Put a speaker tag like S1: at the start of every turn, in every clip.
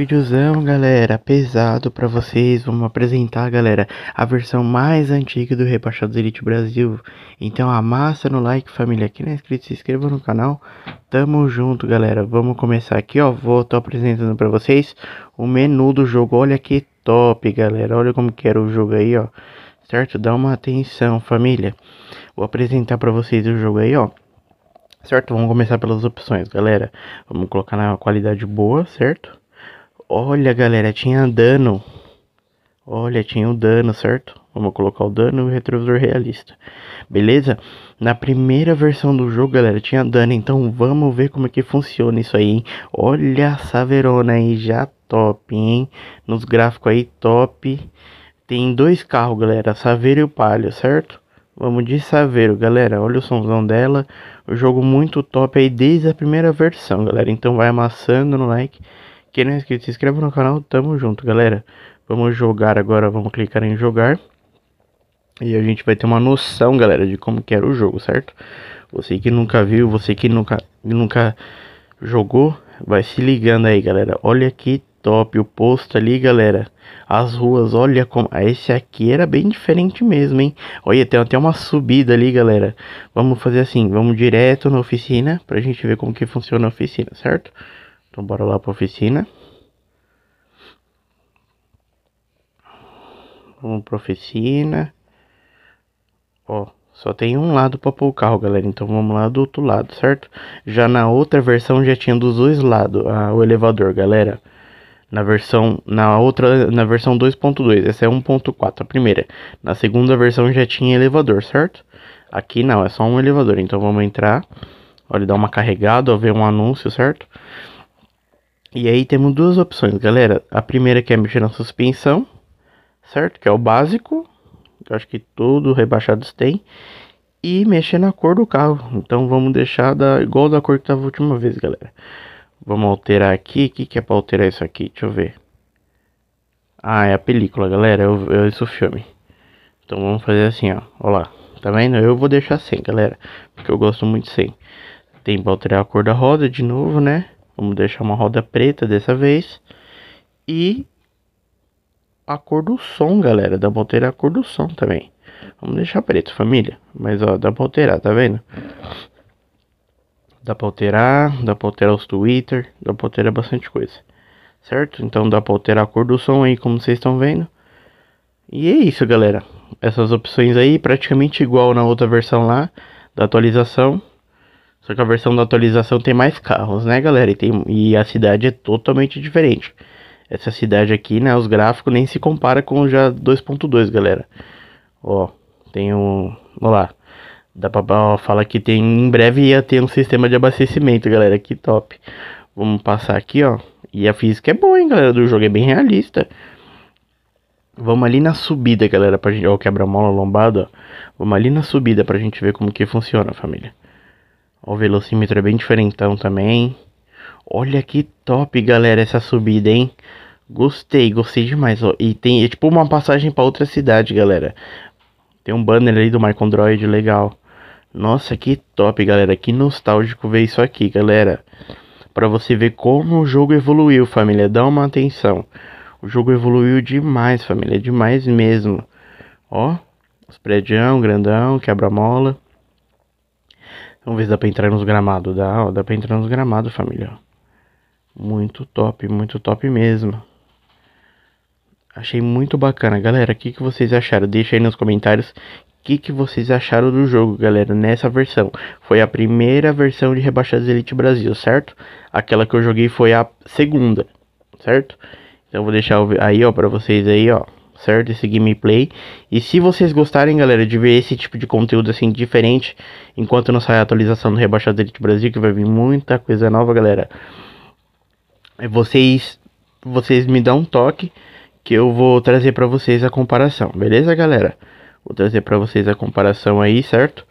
S1: Vídeozão, galera, pesado para vocês. Vamos apresentar, galera, a versão mais antiga do Rebaixados Elite Brasil. Então amassa no like, família. aqui não é inscrito, se inscreva no canal. Tamo junto, galera. Vamos começar aqui, ó. Vou tô apresentando para vocês o menu do jogo. Olha que top, galera. Olha como que era o jogo aí, ó. Certo? Dá uma atenção, família. Vou apresentar para vocês o jogo aí, ó. Certo? Vamos começar pelas opções, galera. Vamos colocar na qualidade boa, certo? Olha, galera, tinha dano. Olha, tinha o um dano, certo? Vamos colocar o dano e o retrovisor realista. Beleza? Na primeira versão do jogo, galera, tinha dano. Então vamos ver como é que funciona isso aí, hein? Olha essa Verona aí, já top, hein? Nos gráficos aí, top. Tem dois carros, galera, Saveiro e o Palio, certo? Vamos de Saveiro, galera. Olha o somzão dela. O jogo muito top aí desde a primeira versão, galera. Então vai amassando no like. Quem não é inscrito, se inscreva no canal, tamo junto, galera. Vamos jogar agora, vamos clicar em jogar. E a gente vai ter uma noção, galera, de como que era o jogo, certo? Você que nunca viu, você que nunca, nunca jogou, vai se ligando aí, galera. Olha que top o posto ali, galera. As ruas, olha como... Ah, esse aqui era bem diferente mesmo, hein? Olha, tem até uma subida ali, galera. Vamos fazer assim, vamos direto na oficina pra gente ver como que funciona a oficina, certo? Então bora lá pra oficina. Vamos pra oficina. Ó, só tem um lado pra pôr o carro, galera. Então vamos lá do outro lado, certo? Já na outra versão já tinha dos dois lados ah, o elevador, galera. Na versão, na outra, na versão 2.2, essa é 1.4, a primeira. Na segunda versão já tinha elevador, certo? Aqui não, é só um elevador. Então vamos entrar. Olha, dá uma carregada, ó, vê um anúncio, certo? E aí temos duas opções, galera. A primeira que é mexer na suspensão, certo? Que é o básico, que acho que todos rebaixados tem. E mexer na cor do carro. Então vamos deixar da, igual da cor que estava a última vez, galera. Vamos alterar aqui. O que, que é para alterar isso aqui? Deixa eu ver. Ah, é a película, galera. Eu, eu isso é filme. Então vamos fazer assim, ó. Olha lá. Tá vendo? Eu vou deixar sem, galera. Porque eu gosto muito sem. Tem para alterar a cor da roda de novo, né? Vamos deixar uma roda preta dessa vez. E a cor do som, galera. Dá pra alterar a cor do som também. Vamos deixar preto, família. Mas ó, dá pra alterar, tá vendo? Dá pra alterar, dá pra alterar os Twitter, dá pra alterar bastante coisa. Certo? Então dá pra alterar a cor do som aí, como vocês estão vendo. E é isso, galera. Essas opções aí, praticamente igual na outra versão lá da atualização. Só que a versão da atualização tem mais carros, né, galera? E, tem, e a cidade é totalmente diferente. Essa cidade aqui, né, os gráficos nem se compara com o já 2.2, galera. Ó, tem um... Olha lá. Dá pra, ó, que tem em breve ia ter um sistema de abastecimento, galera. Que top. Vamos passar aqui, ó. E a física é boa, hein, galera, do jogo. É bem realista. Vamos ali na subida, galera, pra gente... Ó, quebra-mola lombada, ó. Vamos ali na subida pra gente ver como que funciona, família. O velocímetro é bem diferentão também. Olha que top, galera, essa subida, hein? Gostei, gostei demais. Ó. E tem é tipo uma passagem para outra cidade, galera. Tem um banner ali do Michael Android, legal. Nossa, que top, galera. Que nostálgico ver isso aqui, galera. Para você ver como o jogo evoluiu, família. Dá uma atenção. O jogo evoluiu demais, família. Demais mesmo. Ó, os prédios grandão, quebra-mola. Vamos ver se dá pra entrar nos gramados. Dá, ó, dá pra entrar nos gramados, família. Muito top, muito top mesmo. Achei muito bacana. Galera, o que, que vocês acharam? Deixa aí nos comentários o que, que vocês acharam do jogo, galera, nessa versão. Foi a primeira versão de Rebaixadas Elite Brasil, certo? Aquela que eu joguei foi a segunda, certo? Então vou deixar aí, ó, pra vocês aí, ó certo? Esse gameplay. E se vocês gostarem, galera, de ver esse tipo de conteúdo assim diferente, enquanto não sai a atualização do rebaixador Elite Brasil, que vai vir muita coisa nova, galera. É vocês vocês me dão um toque que eu vou trazer para vocês a comparação, beleza, galera? Vou trazer para vocês a comparação aí, certo?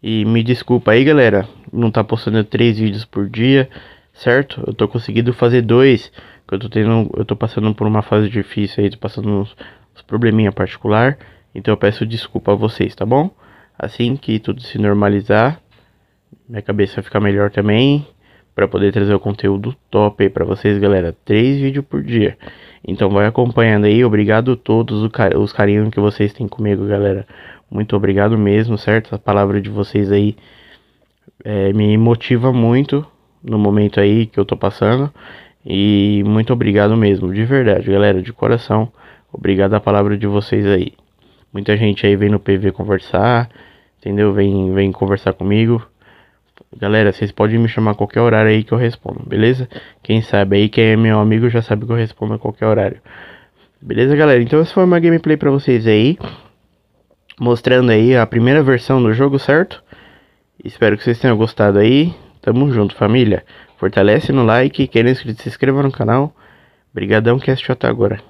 S1: E me desculpa aí, galera, não tá postando três vídeos por dia, certo? Eu tô conseguindo fazer dois que eu tô tendo, eu tô passando por uma fase difícil aí, tô passando uns, uns probleminha particular, então eu peço desculpa a vocês, tá bom? Assim que tudo se normalizar, minha cabeça ficar melhor também, para poder trazer o conteúdo top aí para vocês, galera. Três vídeos por dia. Então vai acompanhando aí. Obrigado a todos os carinhos que vocês têm comigo, galera. Muito obrigado mesmo, certo? A palavra de vocês aí é, me motiva muito no momento aí que eu tô passando. E muito obrigado mesmo, de verdade, galera, de coração. Obrigado a palavra de vocês aí. Muita gente aí vem no PV conversar, entendeu? Vem, vem conversar comigo. Galera, vocês podem me chamar a qualquer horário aí que eu respondo, beleza? Quem sabe aí, quem é meu amigo já sabe que eu respondo a qualquer horário. Beleza, galera? Então essa foi uma gameplay pra vocês aí. Mostrando aí a primeira versão do jogo, certo? Espero que vocês tenham gostado aí. Tamo junto, família. Fortalece no like, quem não é inscrito se inscreva no canal. Brigadão que assistiu até agora.